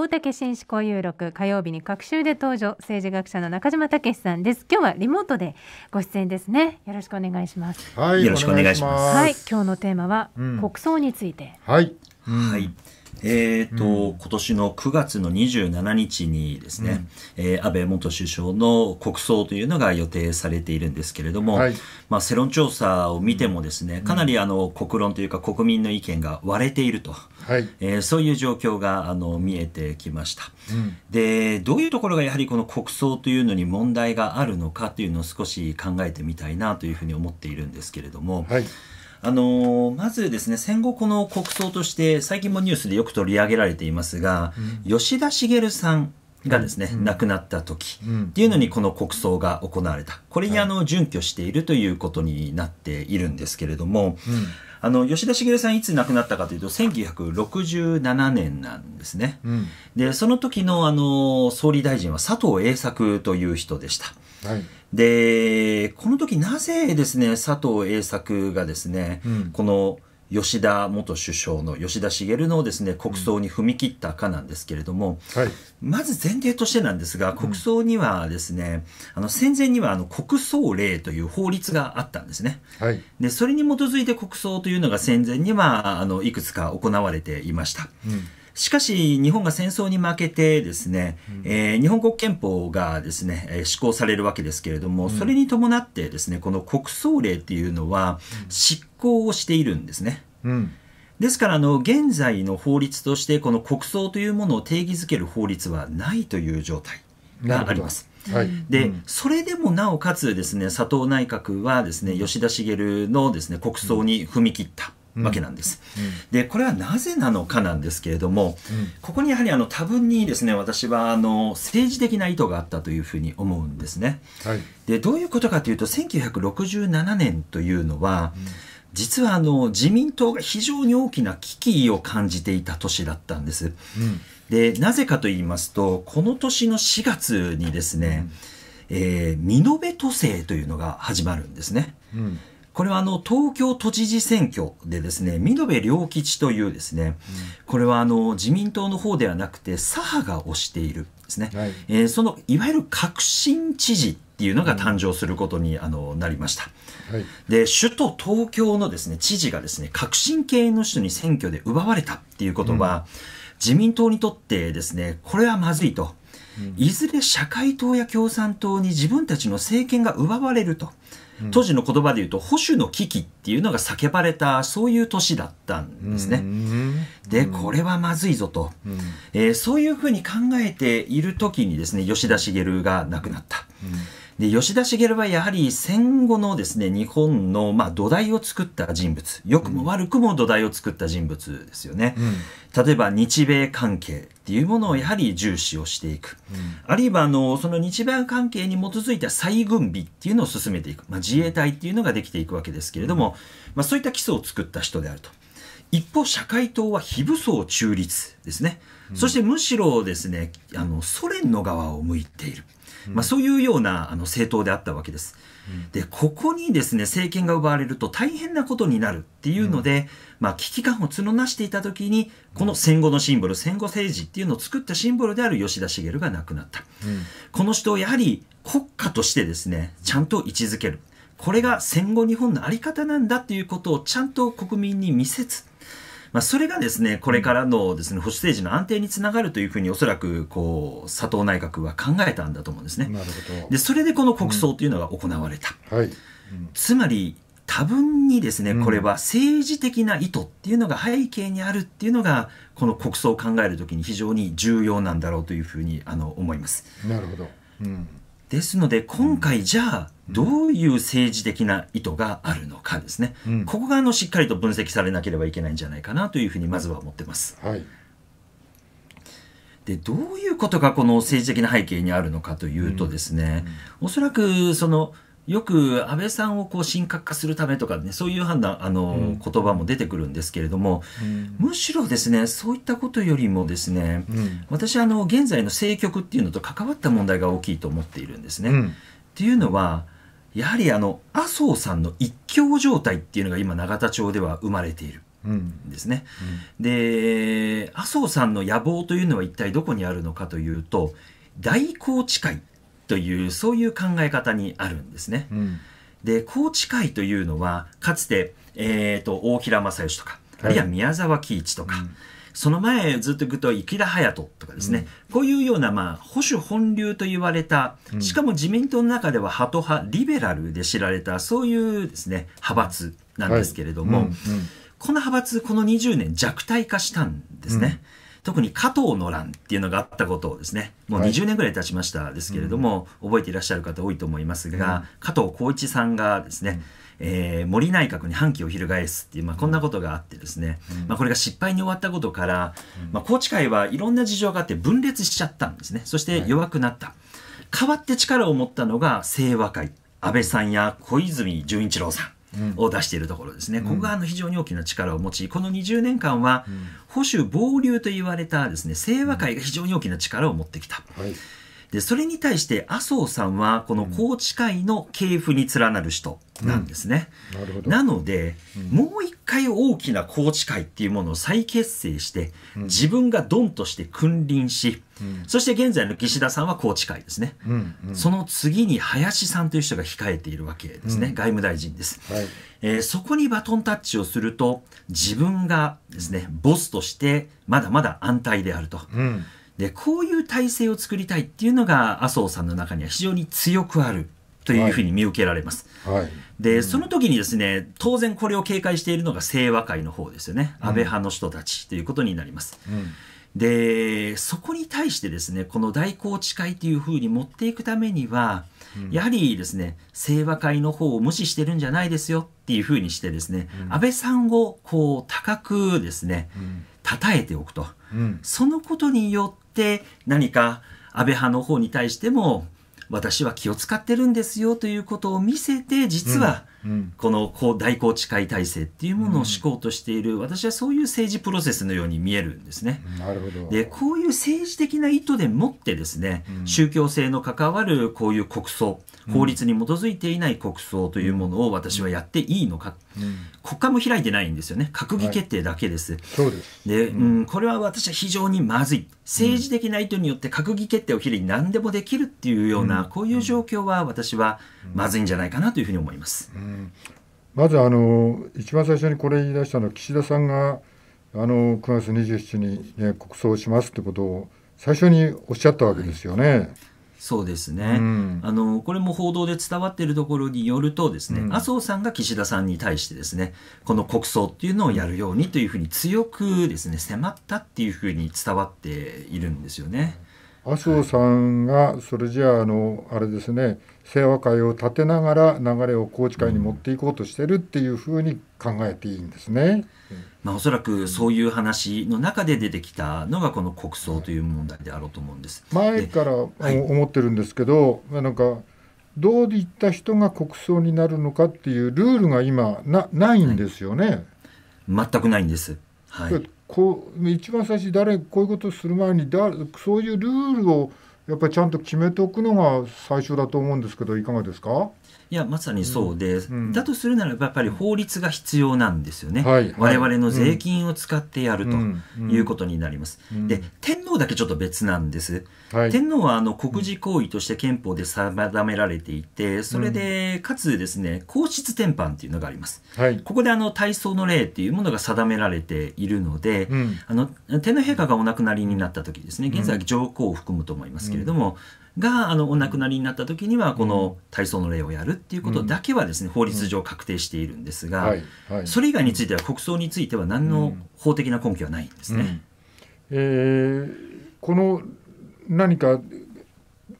大竹紳士交友録火曜日に各週で登場政治学者の中島武さんです今日はリモートでご出演ですねよろしくお願いしますはいよろしくお願いしますはい今日のテーマは、国葬についてはい、うん、はいえーと、うん、今年の9月の27日にですね、うん、えー、安倍元首相の国葬というのが予定されているんですけれども、はい、まあ、世論調査を見てもですねかなりあの国論というか国民の意見が割れていると、はい、えー、そういう状況があの見えてきました、うん、でどういうところがやはりこの国葬というのに問題があるのかというのを少し考えてみたいなというふうに思っているんですけれども。はいあのー、まずですね、戦後この国葬として、最近もニュースでよく取り上げられていますが、うん、吉田茂さんがですね、うん、亡くなった時っていうのにこの国葬が行われた。これにあの、準拠しているということになっているんですけれども、うんあの吉田茂さんいつ亡くなったかというと1967年なんですね、うん、でその時のあの総理大臣は佐藤栄作という人でした、はい、でこの時なぜですね佐藤栄作がですね、うん、この吉田元首相の吉田茂のですね国葬に踏み切ったかなんですけれども、はい、まず前提としてなんですが国葬にはですね、うん、あの戦前にはあの国葬令という法律があったんですね、はい、でそれに基づいて国葬というのが戦前にはあのいくつか行われていました。うんしかし、日本が戦争に負けてですね、うん、えー、日本国憲法がですね、えー、施行されるわけですけれども、それに伴ってですね、この国葬令っていうのは、執行をしているんですね。うんですからあの現在の法律としてこの国葬というものを定義づける法律はないという状態があります。はい、で、うん、それでもなおかつですね佐藤内閣はですね吉田茂のですね国葬に踏み切った。わけなんです。でこれはなぜなのかなんですけれども、ここにやはりあの多分にですね私はあの政治的な意図があったというふうに思うんですね。はい、でどういうことかというと1967年というのは、実はあの自民党が非常に大きな危機を感じていた年だったんです。うん、でなぜかと言いますとこの年の4月にですね、うん、えー、見延都政というのが始まるんですね。うん、これはあの東京都知事選挙でですね、見延良吉というですね、これはあの自民党の方ではなくて左派が推しているですね、はい、えー、そのいわゆる革新知事っていうのが誕生することに、あのなりました、はい、で首都東京のですね知事がですね革新系の人に選挙で奪われたっていうことは、うん、自民党にとってですねこれはまずいと。いずれ社会党や共産党に自分たちの政権が奪われると、当時の言葉で言うと保守の危機っていうのが叫ばれたそういう年だったんですね。でこれはまずいぞと、えー、そういうふうに考えている時にですね吉田茂が亡くなった。で吉田茂はやはり戦後のですね日本の、まあ、土台を作った人物良くも悪くも土台を作った人物ですよね、うん、例えば日米関係っていうものをやはり重視をしていく、うん、あるいはあのその日米関係に基づいた再軍備っていうのを進めていく、まあ、自衛隊っていうのができていくわけですけれども、うん、まあ、そういった基礎を作った人であると。一方、社会党は非武装中立ですね、うん、そしてむしろですねあのソ連の側を向いている、まあ、そういうようなあの政党であったわけです。でここにですね政権が奪われると大変なことになるっていうので、うん、まあ、危機感を募らしていた時にこの戦後のシンボル戦後政治っていうのを作ったシンボルである吉田茂が亡くなった、うん、この人をやはり国家としてですねちゃんと位置づけるこれが戦後日本の在り方なんだっていうことをちゃんと国民に見せつまあ、それがですね、これからのですね、保守政治の安定につながるというふうに、おそらく、こう、佐藤内閣は考えたんだと思うんですね。で、それでこの国葬というのが行われた。うんはい、つまり、多分にですね、これは政治的な意図っていうのが背景にあるっていうのが、この国葬を考えるときに非常に重要なんだろうというふうにあの思います。なるほど、うんですので今回じゃあどういう政治的な意図があるのかですね、うん、ここがあのしっかりと分析されなければいけないんじゃないかなというふうにまずは思ってます。はい、でどういうことがこの政治的な背景にあるのかというとですね、うんうん、おそらくそのよく安倍さんをこう神格化するためとかね、そういう判断、あの、うん、言葉も出てくるんですけれども、うん、むしろですね、そういったことよりもですね、うん、私あの、現在の政局っていうのと関わった問題が大きいと思っているんですね。っていうのは、やはりあの、麻生さんの一強状態っていうのが今、永田町では生まれている。ですね、で麻生さんの野望というのは一体どこにあるのかというと大宏池会というそういう考え方にあるんですね。うん、で宏池会というのはかつて、えーと、大平正義とかあるいは宮沢喜一とか、うんその前ずっと行くと池田隼人とかですね、うん、こういうような、まあ、保守本流と言われた、しかも自民党の中では鳩ト派、リベラルで知られた、そういうですね、派閥なんですけれども、はいうんうん、この派閥、この20年弱体化したんですね。うん特に加藤の乱っていうのがあったことをですねもう20年ぐらい経ちましたですけれども、はいうん、覚えていらっしゃる方多いと思いますが、うん、加藤浩一さんがですね、うん、えー、森内閣に反旗を翻すっていう、まあ、こんなことがあってですね、まあ、これが失敗に終わったことから、まあ、高会はいろんな事情があって分裂しちゃったんですねそして弱くなった、はい、代わって力を持ったのが清和会安倍さんや小泉純一郎さんを出しているところですね、うん、ここがあの非常に大きな力を持ち、この20年間は保守、暴流と言われたですね清和会が非常に大きな力を持ってきた。はいで、それに対して麻生さんは、この宏池会の系譜に連なる人なんですね。うんななので、もう一回大きな宏池会っていうものを再結成して、自分がドンとして君臨し、そして現在の岸田さんは宏池会ですね、うんうん、その次に林さんという人が控えているわけですね、うん、外務大臣です、はい、えー、そこにバトンタッチをすると自分がですねボスとしてまだまだ安泰であると、うで、こういう体制を作りたいっていうのが麻生さんの中には非常に強くあるというふうに見受けられます。はい、で、その時にですね、当然これを警戒しているのが清和会の方ですよね、安倍派の人たちということになります。うん、でそこに対してですねこの大宏池会というふうに持っていくためには、うん、やはりですね清和会の方を無視してるんじゃないですよっていうふうにしてですね、安倍さんをこう高くですね、うん、えておくと、そのことによってって何か安倍派の方に対しても私は気を使ってるんですよということを見せて実はこの大公池い体制っていうものを思考としている私はそういう政治プロセスのように見えるんですね。でこういう政治的な意図でもってですね宗教性の関わるこういう国葬法律に基づいていない国葬というものを私はやっていいのか、うん、国会も開いてないんですよね閣議決定だけです、はい、そうですで、うん、これは私は非常にまずい政治的な意図によって閣議決定を開い何でもできるっていうような、こういう状況は私はまずいんじゃないかなというふうに思います、まずあの一番最初にこれ言い出したのは岸田さんがあの9月27日に、ね、国葬しますってことを最初におっしゃったわけですよね。はいそうですね、うん、あのこれも報道で伝わっているところによるとですね、うん、麻生さんが岸田さんに対してですねこの国葬っていうのをやるようにというふうに強くですね迫ったっていうふうに伝わっているんですよね。麻生さんが、それじゃあのあれですね清和会を立てながら流れを宏池会に持っていこうとしてるっていうふうに考えていいんですね。うん、まあ、おそらくそういう話の中で出てきたのがこの国葬という問題であろうと思うんです。前から思ってるんですけど、はい、なんかどういった人が国葬になるのかっていうルールが今なないんですよね、はい、全くないんです。はい、こう一番最初誰こういうことする前にだそういうルールをやっぱりちゃんと決めておくのが最初だと思うんですけどいかがですかいやまさにそうで、うん、だとするならばやっぱり法律が必要なんですよね、はい、我々の税金を使ってやるということになります、うんうん、で天皇だけちょっと別なんです、はい、天皇はあの国事行為として憲法で定められていてそれでかつですね皇室典範っていうのがあります、はい、ここであの体操の例っていうものが定められているので、あの天皇陛下がお亡くなりになった時ですね現在上皇を含むと思いますけどれども、があのお亡くなりになった時にはこの体操の礼をやるっていうことだけはですね、法律上確定しているんですが、それ以外については国葬については何の法的な根拠はないんですね。うん、えー、この何か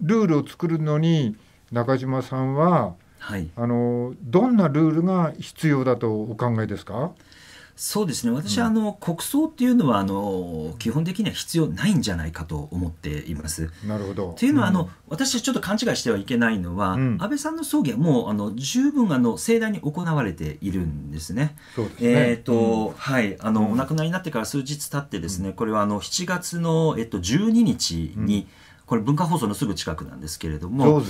ルールを作るのに中島さんは、はい、あのどんなルールが必要だとお考えですかそうですね私はあの、国葬っていうのはあの基本的には必要ないんじゃないかと思っています。なるほどというのは、あの私はちょっと勘違いしてはいけないのは、安倍さんの葬儀はもうあの十分あの盛大に行われているんですね。えっ、と、はいあの、お亡くなりになってから数日経ってですね、これはあの7月の、えっと、12日に、うんこれ文化放送のすぐ近くなんですけれども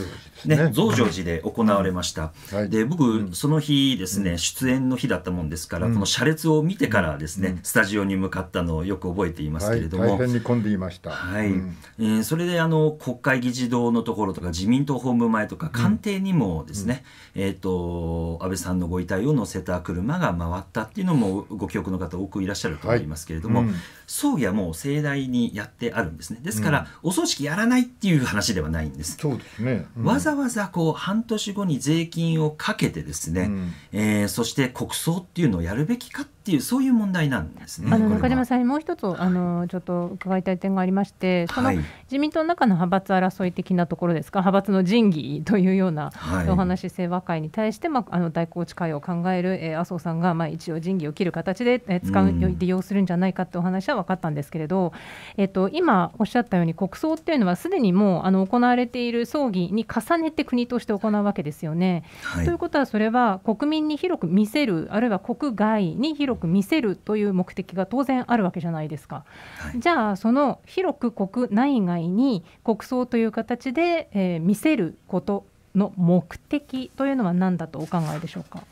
増上寺で行われました、で僕その日ですね、出演の日だったもんですから、この車列を見てからですね、スタジオに向かったのをよく覚えていますけれども、大変に混んでいましたはい、えそれであの国会議事堂のところとか自民党本部前とか官邸にもですね、えっ、と安倍さんのご遺体を乗せた車が回ったっていうのもご記憶の方多くいらっしゃると思いますけれども、葬儀はもう盛大にやってあるんですねですから、お葬式やららないっていう話ではないんです。そうですね、うん、わざわざこう半年後に税金をかけてですね、うん、えー、そして国葬っていうのをやるべきかっっていうそういう問題なんですね。あの中島さんにもう一つあのちょっと伺いたい点がありまして、その自民党の中の派閥争い的なところですか、派閥の仁義というようなお話清和会に対してまああの大公地会を考える、えー、麻生さんがまあ一応仁義を切る形で、えー、使う、うん、利用するんじゃないかってお話は分かったんですけれど、えっ、ー、と今おっしゃったように国葬っていうのはすでにもうあの行われている葬儀に重ねて国として行うわけですよね。はい、ということはそれは国民に広く見せるあるいは国外に広く広く見せるという目的が当然あるわけじゃないですか、はい、じゃあその広く国内外に国葬という形で、えー、見せることの目的というのは何だとお考えでしょうか。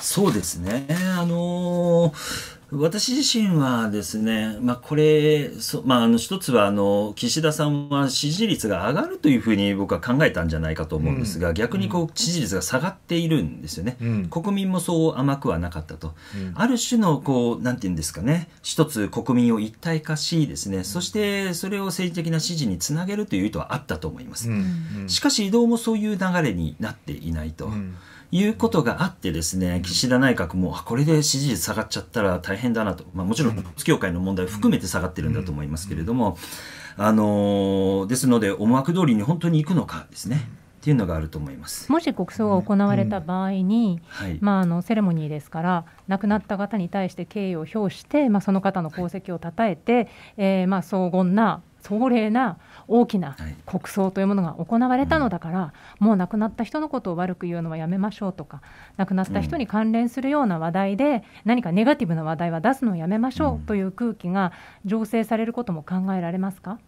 そうですね。あのー私自身はですね、まあ、これ、そまあ、あの一つはあの岸田さんは支持率が上がるというふうに僕は考えたんじゃないかと思うんですが、うん、逆にこう支持率が下がっているんですよね、うん、国民もそう甘くはなかったと、うん、ある種のこう、なんていうんですかね、一つ国民を一体化し、ですねそしてそれを政治的な支持につなげるという意図はあったと思います。しかし、移動もそういう流れになっていないと。いうことがあってですね、岸田内閣も、これで支持率下がっちゃったら大変だなと、まあ、もちろん、統一教会の問題を含めて下がってるんだと思いますけれども、あのー、ですので、思惑通りに本当に行くのかですね。っていうのがあると思いますもし国葬が行われた場合に、はい、まあ、あのセレモニーですから亡くなった方に対して敬意を表して、まあ、その方の功績をたたえて、はえまあ、荘厳な壮麗な大きな国葬というものが行われたのだから、はい、もう亡くなった人のことを悪く言うのはやめましょうとか亡くなった人に関連するような話題で、うん、何かネガティブな話題は出すのをやめましょうという空気が醸成されることも考えられますか、うん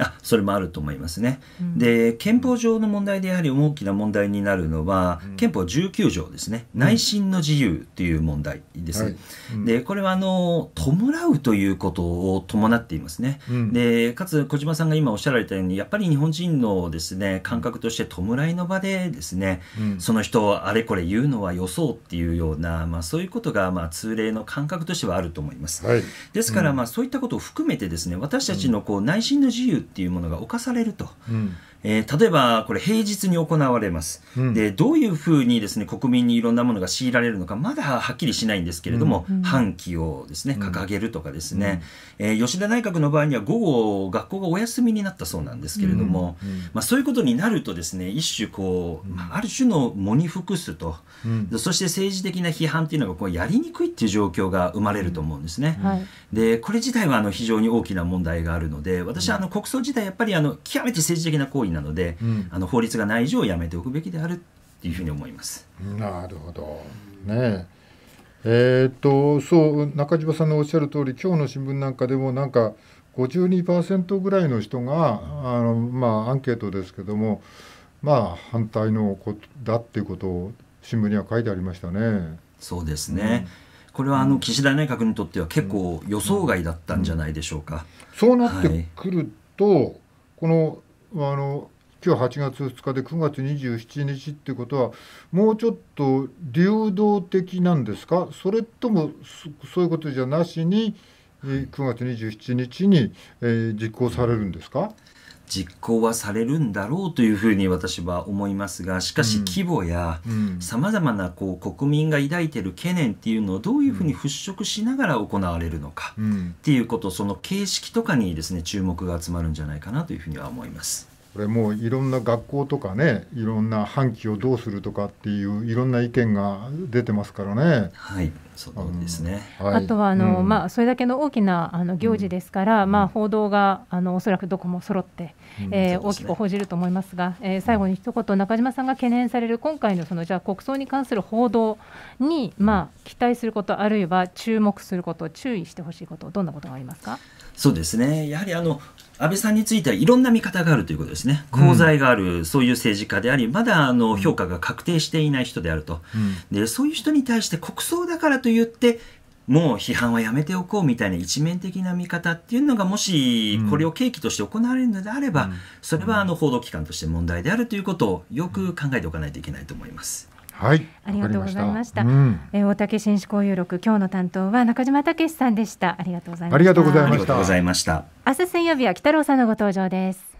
あそれもあると思いますね。うん、で憲法上の問題でやはり大きな問題になるのは、うん、憲法19条ですね、うん、内心の自由という問題ですはい、でこれはあの弔うということを伴っていますね。でかつ小島さんが今おっしゃられたようにやっぱり日本人のですね感覚として弔いの場でですね、その人をあれこれ言うのはよそうっていうような、まあ、そういうことがまあ通例の感覚としてはあると思います。はい、ですからまあそういったことを含めてですね私たちのこう内心の自由自由っていうものが侵されると、うん、えー、例えばこれ平日に行われます、うん、でどういうふうにです、ね、国民にいろんなものが強いられるのかまだはっきりしないんですけれども、うん、半旗をです、ね、掲げるとかですね、うん、えー、吉田内閣の場合には午後学校がお休みになったそうなんですけれども、まあ、そういうことになるとですね一種こう、まあ、ある種の喪に服すと、そして政治的な批判というのがこうやりにくいっていう状況が生まれると思うんですね。はい、でこれ自体はあの非常に大きな問題があるので私はあの国葬自体やっぱりあの極めて政治的な行為なので、うん、あの法律がない以上やめておくべきであるっていうふうに思います。なるほどねえー、っとそう中島さんのおっしゃる通り今日の新聞なんかでもなんか52%ぐらいの人があの、まあ、アンケートですけども、まあ、反対のことだっていうことを新聞には書いてありましたね。そうですね、うん、これはあの岸田内閣にとっては結構予想外だったんじゃないでしょうか。うんうん、そうなってくると、このあの今日8月2日で9月27日ってことはもうちょっと流動的なんですかそれともそういうことじゃなしに9月27日に、えー、実行されるんですか、実行はされるんだろうというふうに私は思いますがしかし規模やさまざまなこう国民が抱いている懸念っていうのをどういうふうに払拭しながら行われるのかっていうことその形式とかにですね注目が集まるんじゃないかなというふうには思います。これもういろんな学校とかねいろんな半旗をどうするとかっていういろんな意見が出てますからね。はいそうですね、うはい、あとはあの、うん、まあ、それだけの大きなあの行事ですから、うん、まあ、報道があのおそらくどこも揃って、うん、えー大きく報じると思いますが、えー、最後に一言中島さんが懸念される今回のそのじゃあ国葬に関する報道に、まあ、期待することあるいは注目すること注意してほしいことどんなことがありますかそうですねやはりあの安倍さんについてはいろんな見方があるということですね、功罪がある、そういう政治家であり、まだあの評価が確定していない人であると、うん、でそういう人に対して国葬だからといって、もう批判はやめておこうみたいな一面的な見方っていうのがもしこれを契機として行われるのであれば、それはあの報道機関として問題であるということをよく考えておかないといけないと思います。はい、ありがとうございました。うん、えー、大竹紳士交友録、今日の担当は中島武さんでした。ありがとうございました。ありがとうございました。明日水曜日は北郎さんのご登場です。